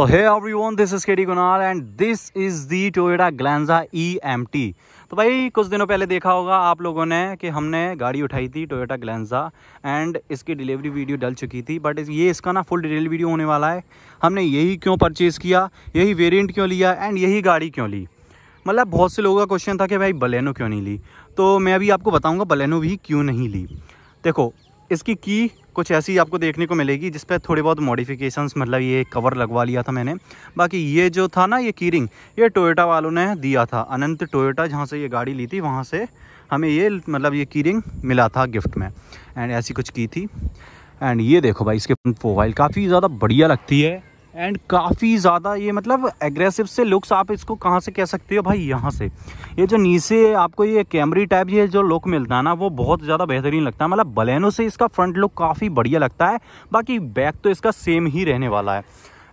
So this is KD is and this is the Toyota the E M T तो भाई कुछ दिनों पहले देखा होगा आप लोगों ने कि हमने गाड़ी उठाई थी टोयोटा ग्लैंजा एंड इसकी डिलीवरी वीडियो डल चुकी थी बट ये इसका ना फुल डिटेल वीडियो होने वाला है हमने यही क्यों परचेज़ किया यही वेरियंट क्यों लिया एंड यही गाड़ी क्यों ली मतलब बहुत से लोगों का क्वेश्चन था कि भाई बलेनो क्यों नहीं ली तो मैं अभी आपको बताऊँगा बलेनो भी क्यों नहीं ली देखो इसकी की कुछ ऐसी आपको देखने को मिलेगी जिस पर थोड़ी बहुत मॉडिफिकेशंस मतलब ये कवर लगवा लिया था मैंने बाकी ये जो था ना ये कीरिंग ये टोयोटा वालों ने दिया था अनंत टोयोटा जहाँ से ये गाड़ी ली थी वहाँ से हमें ये मतलब ये कीरिंग मिला था गिफ्ट में एंड ऐसी कुछ की थी एंड ये देखो भाई इसके प्रोफाइल काफ़ी ज़्यादा बढ़िया लगती है एंड काफ़ी ज़्यादा ये मतलब एग्रेसिव से लुक्स आप इसको कहाँ से कह सकते हो भाई यहाँ से ये जो नीचे आपको ये कैमरी टाइप ये जो लुक मिलता है ना वो बहुत ज़्यादा बेहतरीन लगता है मतलब बलैनो से इसका फ्रंट लुक काफ़ी बढ़िया लगता है बाकी बैक तो इसका सेम ही रहने वाला है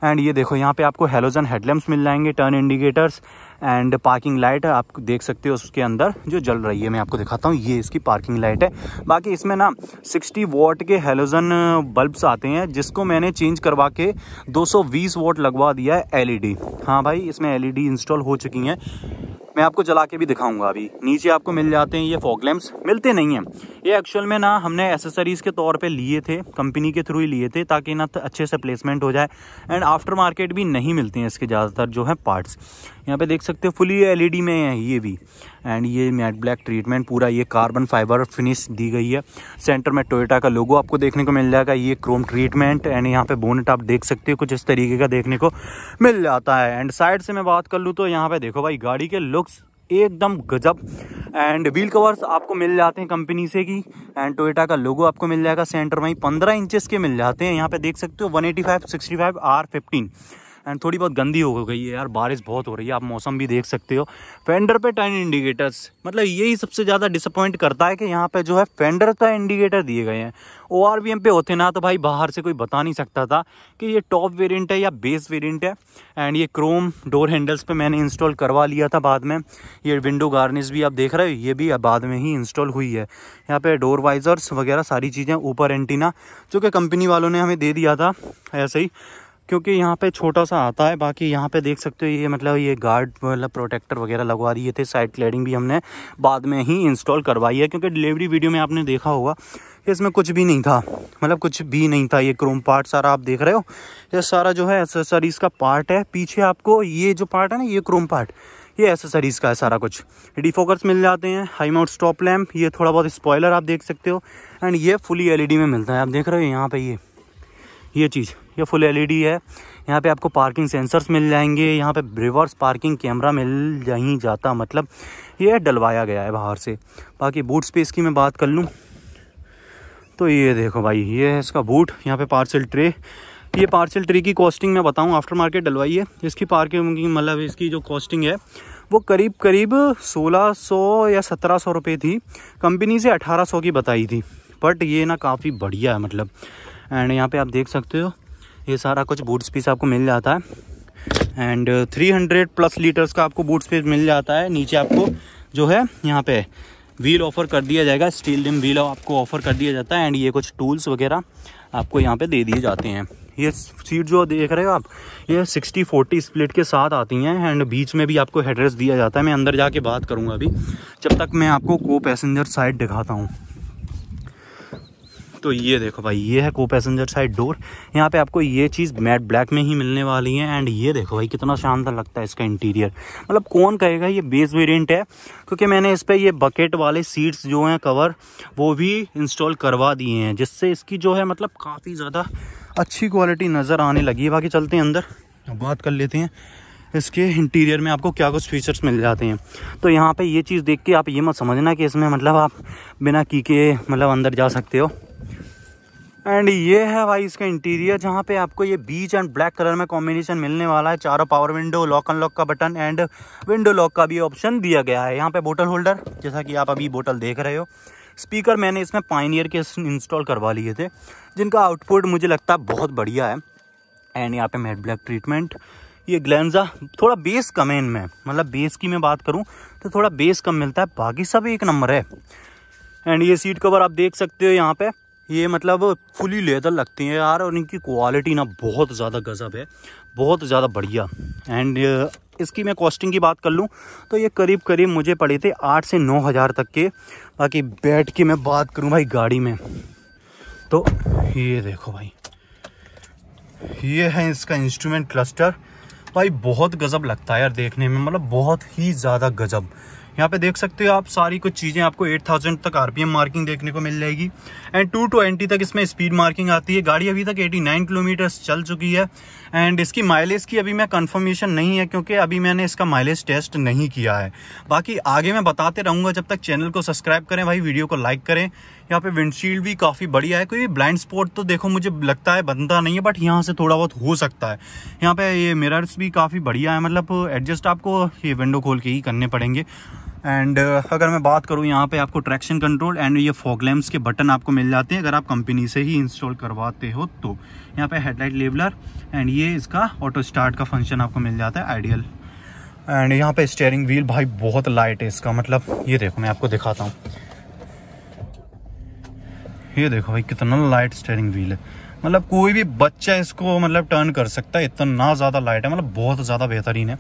एंड ये देखो यहाँ पे आपको हेलोजन हेडलैम्प्स मिल जाएंगे turn indicators and parking light है आप देख सकते हो उसके अंदर जो जल रही है मैं आपको दिखाता हूँ ये इसकी पार्किंग लाइट है बाकी इसमें ना 60 वॉट के हेलोजन बल्ब्स आते हैं जिसको मैंने चेंज करवा के 220 वॉट लगवा दिया है एलईडी हाँ भाई इसमें एलईडी इंस्टॉल हो चुकी हैं मैं आपको जला के भी दिखाऊंगा अभी नीचे आपको मिल जाते हैं ये फॉग लैम्प्स मिलते नहीं हैं ये एक्चुअल में ना हमने एसेसरीज़ के तौर पे लिए थे कंपनी के थ्रू ही लिए थे ताकि ना अच्छे से प्लेसमेंट हो जाए एंड आफ्टर मार्केट भी नहीं मिलते हैं इसके ज़्यादातर जो है पार्ट्स यहाँ पे देख सकते हो फुली एल में है ये भी एंड ये मैट ब्लैक ट्रीटमेंट पूरा ये कार्बन फाइबर फिनिश दी गई है सेंटर में टोयटा का लोगो आपको देखने को मिल जाएगा ये क्रोम ट्रीटमेंट एंड यहाँ पे बोनट आप देख सकते हो कुछ इस तरीके का देखने को मिल जाता है एंड साइड से मैं बात कर लूँ तो यहाँ पे देखो भाई गाड़ी के लुक एकदम गजब एंड व्हील कवर्स आपको मिल जाते हैं कंपनी से की एंड टोयोटा का लोगो आपको मिल जाएगा सेंटर में ही पंद्रह इंचेस के मिल जाते हैं यहाँ पे देख सकते हो one eighty five sixty five R fifteen and थोड़ी बहुत गंदी हो गई है यार बारिश बहुत हो रही है आप मौसम भी देख सकते हो फेंडर पे टाइन इंडिकेटर्स मतलब यही सबसे ज़्यादा डिसअपॉइंट करता है कि यहाँ पे जो है फेंडर का इंडिकेटर दिए गए हैं ओ आर वी एम पे होते ना तो भाई बाहर से कोई बता नहीं सकता था कि ये टॉप वेरियंट है या बेस वेरियंट है एंड ये क्रोम डोर हैंडल्स पर मैंने इंस्टॉल करवा लिया था बाद में ये विंडो गार्निश भी आप देख रहे हो ये भी बाद में ही इंस्टॉल हुई है यहाँ पर डोर वाइजर्स वगैरह सारी चीज़ें ऊपर एंटीना जो कि कंपनी वालों ने हमें दे दिया था ऐसे ही क्योंकि यहाँ पे छोटा सा आता है बाकी यहाँ पे देख सकते हो ये मतलब ये गार्ड मतलब प्रोटेक्टर वगैरह लगवा दिए थे साइड क्लेडिंग भी हमने बाद में ही इंस्टॉल करवाई है क्योंकि डिलीवरी वीडियो में आपने देखा होगा इसमें कुछ भी नहीं था मतलब कुछ भी नहीं था ये क्रोम पार्ट सारा आप देख रहे हो ये सारा जो है एसेसरीज़ का पार्ट है पीछे आपको ये जो पार्ट है ना ये क्रोम पार्ट ये एसेसरीज़ का है सारा कुछ डिफोकर्स मिल जाते हैं हाई माउंट स्टॉप लैम्प ये थोड़ा बहुत स्पॉयलर आप देख सकते हो एंड ये फुली एलईडी में मिलता है आप देख रहे हो यहाँ पे ये ये चीज़ ये फुल एलईडी है यहाँ पे आपको पार्किंग सेंसर्स मिल जाएंगे यहाँ पे रिवर्स पार्किंग कैमरा मिल नहीं जाता मतलब ये डलवाया गया है बाहर से बाकी बूट स्पेस की मैं बात कर लूँ तो ये देखो भाई ये है इसका बूट यहाँ पे पार्सल ट्रे ये पार्सल ट्रे की कॉस्टिंग मैं बताऊँ आफ्टर मार्केट डलवाई है इसकी पार्किंग मतलब इसकी जो कॉस्टिंग है वो करीब करीब सोलह या सत्रह सौ थी कंपनी से अठारह की बताई थी बट ये ना काफ़ी बढ़िया है मतलब एंड यहाँ पे आप देख सकते हो ये सारा कुछ बूट स्पेस आपको मिल जाता है एंड 300 प्लस लीटर्स का आपको बूट स्पेस मिल जाता है नीचे आपको जो है यहाँ पे व्हील ऑफर कर दिया जाएगा स्टील डिम व्हील आपको ऑफर कर दिया जाता है एंड ये कुछ टूल्स वगैरह आपको यहाँ पे दे दिए जाते हैं ये सीट जो देख रहे हो आप ये 60 40 स्प्लिट के साथ आती हैं एंड बीच में भी आपको हेडरेस्ट दिया जाता है मैं अंदर जाके बात करूँगा अभी जब तक मैं आपको को पैसेंजर साइड दिखाता हूँ तो ये देखो भाई ये है को पैसेंजर साइड डोर यहाँ पे आपको ये चीज़ मैट ब्लैक में ही मिलने वाली है एंड ये देखो भाई कितना शानदार लगता है इसका इंटीरियर मतलब कौन कहेगा ये बेस वेरियंट है क्योंकि मैंने इस पर ये बकेट वाले सीट्स जो हैं कवर वो भी इंस्टॉल करवा दिए हैं जिससे इसकी जो है मतलब काफ़ी ज़्यादा अच्छी क्वालिटी नज़र आने लगी है बाकी चलते हैं अंदर बात कर लेते हैं इसके इंटीरियर में आपको क्या कुछ फीचर्स मिल जाते हैं तो यहाँ पे ये चीज़ देख के आप ये मत समझना कि इसमें मतलब आप बिना की के मतलब अंदर जा सकते हो एंड ये है भाई इसका इंटीरियर जहाँ पे आपको ये बीच एंड ब्लैक कलर में कॉम्बिनेशन मिलने वाला है चारों पावर विंडो लॉक अनलॉक का बटन एंड विंडो लॉक का भी ऑप्शन दिया गया है यहाँ पे बोतल होल्डर जैसा कि आप अभी बोतल देख रहे हो स्पीकर मैंने इसमें पाइनियर के इंस्टॉल करवा लिए थे जिनका आउटपुट मुझे लगता है बहुत बढ़िया है एंड यहाँ पे मेड ब्लैक ट्रीटमेंट ये ग्लैंजा थोड़ा बेस कम है इनमें मतलब बेस की मैं बात करूँ तो थोड़ा बेस कम मिलता है बाकी सब एक नंबर है एंड ये सीट कवर आप देख सकते हो यहाँ पर ये मतलब फुली लेदर लगती हैं यार और इनकी क्वालिटी ना बहुत ज़्यादा गज़ब है बहुत ज़्यादा बढ़िया एंड इसकी मैं कॉस्टिंग की बात कर लूँ तो ये करीब करीब मुझे पड़े थे आठ से नौ हज़ार तक के बाकी बैठ के मैं बात करूँ भाई गाड़ी में तो ये देखो भाई ये है इसका इंस्ट्रूमेंट क्लस्टर भाई बहुत गज़ब लगता है यार देखने में मतलब बहुत ही ज़्यादा गज़ब यहाँ पे देख सकते हो आप सारी कुछ चीज़ें आपको 8000 तक आरपीएम मार्किंग देखने को मिल जाएगी एंड 220 तक इसमें स्पीड मार्किंग आती है गाड़ी अभी तक 89 किलोमीटर चल चुकी है एंड इसकी माइलेज की अभी मैं कंफर्मेशन नहीं है क्योंकि अभी मैंने इसका माइलेज टेस्ट नहीं किया है बाकी आगे मैं बताते रहूँगा जब तक चैनल को सब्सक्राइब करें भाई वीडियो को लाइक करें यहाँ पे विंडशील्ड भी काफ़ी बढ़िया है कोई ब्लाइंड स्पॉट तो देखो मुझे लगता है बनता नहीं है बट यहाँ से थोड़ा बहुत हो सकता है यहाँ पे ये मिरर्स भी काफ़ी बढ़िया है मतलब एडजस्ट आपको ये विंडो खोल के ही करने पड़ेंगे एंड uh, अगर मैं बात करूँ यहाँ पे आपको ट्रैक्शन कंट्रोल एंड ये फॉग लैम्प्स के बटन आपको मिल जाते हैं अगर आप कंपनी से ही इंस्टॉल करवाते हो तो यहाँ पे हेडलाइट लेबलर एंड ये इसका ऑटो स्टार्ट का फंक्शन आपको मिल जाता है आइडियल एंड यहाँ पे स्टेयरिंग व्हील भाई बहुत लाइट है इसका मतलब ये देखो मैं आपको दिखाता हूँ ये देखो भाई कितना लाइट स्टेयरिंग व्हील है मतलब कोई भी बच्चा इसको मतलब टर्न कर सकता है इतना ज़्यादा लाइट है मतलब बहुत ज़्यादा बेहतरीन है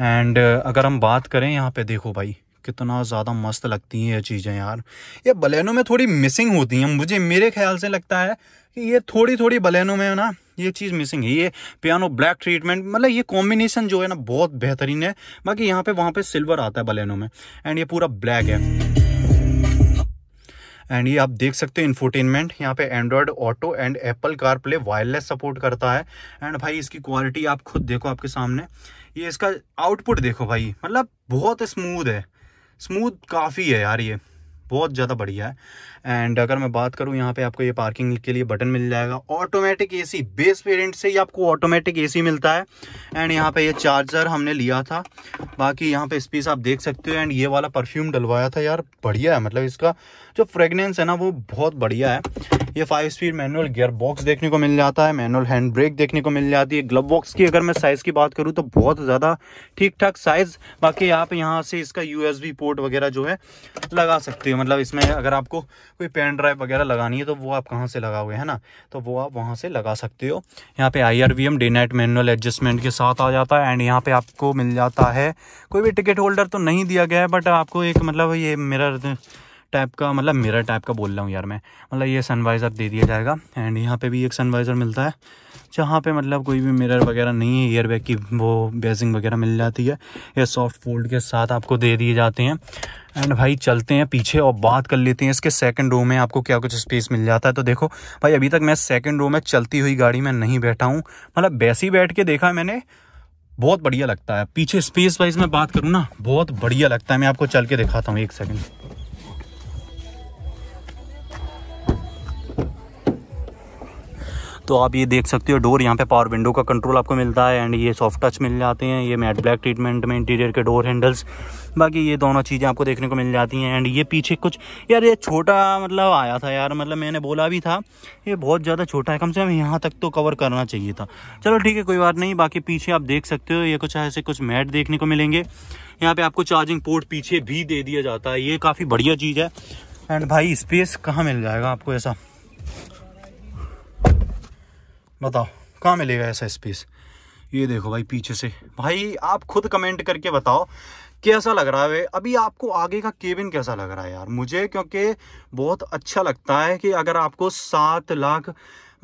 एंड uh, अगर हम बात करें यहाँ पे देखो भाई कितना ज़्यादा मस्त लगती हैं ये चीज़ें यार ये बलेनो में थोड़ी मिसिंग होती हैं मुझे मेरे ख्याल से लगता है कि ये थोड़ी थोड़ी बलैनों में ना ये चीज़ मिसिंग है ये पियानो ब्लैक ट्रीटमेंट मतलब ये कॉम्बिनेशन जो है ना बहुत बेहतरीन है बाकी यहाँ पे वहाँ पे सिल्वर आता है बलेनो में एंड ये पूरा ब्लैक है एंड ये आप देख सकते हो इन्फोटेनमेंट यहाँ पे Android Auto and Apple CarPlay wireless support करता है एंड भाई इसकी क्वालिटी आप खुद देखो आपके सामने ये इसका आउटपुट देखो भाई मतलब बहुत स्मूद है स्मूद काफ़ी है यार ये बहुत ज़्यादा बढ़िया है एंड अगर मैं बात करूँ यहाँ पे आपको ये पार्किंग के लिए बटन मिल जाएगा ऑटोमेटिक एसी बेस वेरिएंट से ही आपको ऑटोमेटिक एसी मिलता है एंड यहाँ पे ये चार्जर हमने लिया था बाकी यहाँ पे स्पेस आप देख सकते हो एंड ये वाला परफ्यूम डलवाया था यार बढ़िया है मतलब इसका जो फ्रेगनेंस है ना वो बहुत बढ़िया है ये five speed manual gearbox देखने को मिल जाता है मैनुअल हैंड ब्रेक देखने को मिल जाती है ग्लब बॉक्स की अगर मैं साइज़ की बात करूँ तो बहुत ज़्यादा ठीक ठाक साइज़ बाकी आप यहाँ से इसका यू पोर्ट वगैरह जो है लगा सकते हो मतलब इसमें अगर आपको कोई पेन ड्राइव वगैरह लगानी है तो वो आप कहाँ से लगा हुए है ना तो वो आप वहाँ से लगा सकते हो यहाँ पे I R V M day night manual adjustment के साथ आ जाता है एंड यहाँ पे आपको मिल जाता है कोई भी टिकट होल्डर तो नहीं दिया गया है बट आपको एक मतलब ये मिरर टाइप का मतलब मिरर टाइप का बोल रहा हूँ यार मैं मतलब ये सनवाइज़र दे दिया जाएगा एंड यहाँ पे भी एक सनवाइज़र मिलता है जहाँ पे मतलब कोई भी मिरर वगैरह नहीं है बैग की वो बेसिंग वगैरह मिल जाती है ये सॉफ्ट फोल्ड के साथ आपको दे दिए जाते हैं एंड भाई चलते हैं पीछे और बात कर लेते हैं इसके सेकंड रो में आपको क्या कुछ स्पेस मिल जाता है तो देखो भाई अभी तक मैं सेकंड रो में चलती हुई गाड़ी में नहीं बैठा हूँ मतलब वैसे ही बैठ के देखा है मैंने बहुत बढ़िया लगता है पीछे स्पेस वाइज में बात करूँ ना बहुत बढ़िया लगता है मैं आपको चल के दिखाता हूँ एक सेकेंड तो आप ये देख सकते हो डोर यहाँ पे पावर विंडो का कंट्रोल आपको मिलता है एंड ये सॉफ्ट टच मिल जाते हैं ये मैट ब्लैक ट्रीटमेंट में इंटीरियर के डोर हैंडल्स बाकी ये दोनों चीज़ें आपको देखने को मिल जाती हैं एंड ये पीछे कुछ यार ये छोटा मतलब आया था यार मतलब मैंने बोला भी था ये बहुत ज़्यादा छोटा है कम से कम यहाँ तक तो कवर करना चाहिए था चलो ठीक है कोई बात नहीं बाकी पीछे आप देख सकते हो ये कुछ ऐसे कुछ मैट देखने को मिलेंगे यहाँ पे आपको चार्जिंग पोर्ट पीछे भी दे दिया जाता है ये काफ़ी बढ़िया चीज़ है एंड भाई स्पेस कहाँ मिल जाएगा आपको ऐसा बताओ कहाँ मिलेगा ऐसा स्पेस ये देखो भाई पीछे से भाई आप खुद कमेंट करके बताओ कैसा लग रहा है अभी आपको आगे का केबिन कैसा लग रहा है यार मुझे क्योंकि बहुत अच्छा लगता है कि अगर आपको सात लाख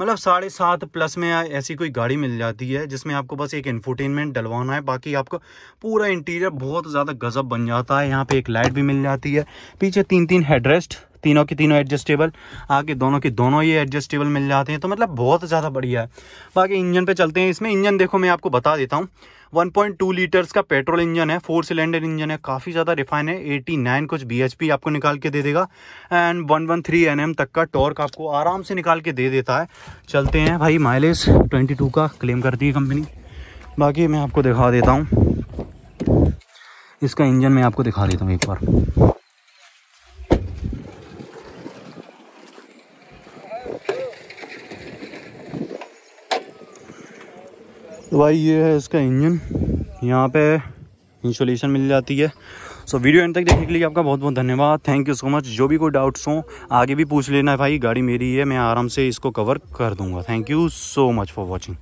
मतलब साढ़े सात प्लस में ऐसी कोई गाड़ी मिल जाती है जिसमें आपको बस एक इन्फोटेनमेंट डलवाना है बाकी आपको पूरा इंटीरियर बहुत ज़्यादा गजब बन जाता है यहाँ पे एक लाइट भी मिल जाती है पीछे तीन तीन हेडरेस्ट तीनों के तीनों एडजस्टेबल आगे दोनों के दोनों ये एडजस्टेबल मिल जाते हैं तो मतलब बहुत ज़्यादा बढ़िया है बाकी इंजन पे चलते हैं इसमें इंजन देखो मैं आपको बता देता हूँ 1.2 लीटर्स का पेट्रोल इंजन है फोर सिलेंडर इंजन है काफ़ी ज़्यादा रिफाइन है 89 कुछ पी आपको निकाल के दे देगा एंड 113 एम तक का टॉर्क आपको आराम से निकाल के दे देता है चलते हैं भाई माइलेज 22 का क्लेम करती है कंपनी बाकी मैं आपको दिखा देता हूँ इसका इंजन मैं आपको दिखा देता हूँ एक बार तो भाई ये है इसका इंजन यहाँ पे इंसोलेशन मिल जाती है सो so, वीडियो एंड तक देखने के लिए आपका बहुत बहुत धन्यवाद थैंक यू सो मच जो भी कोई डाउट्स हो आगे भी पूछ लेना है भाई गाड़ी मेरी है मैं आराम से इसको कवर कर दूंगा thank you so much for watching